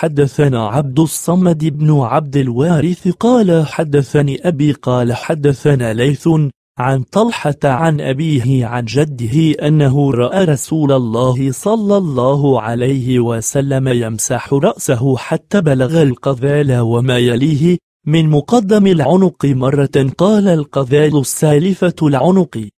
حدثنا عبد الصمد بن عبد الوارث قال حدثني أبي قال حدثنا ليث عن طلحة عن أبيه عن جده أنه رأى رسول الله صلى الله عليه وسلم يمسح رأسه حتى بلغ القذال وما يليه من مقدم العنق مرة قال القذال السالفة العنق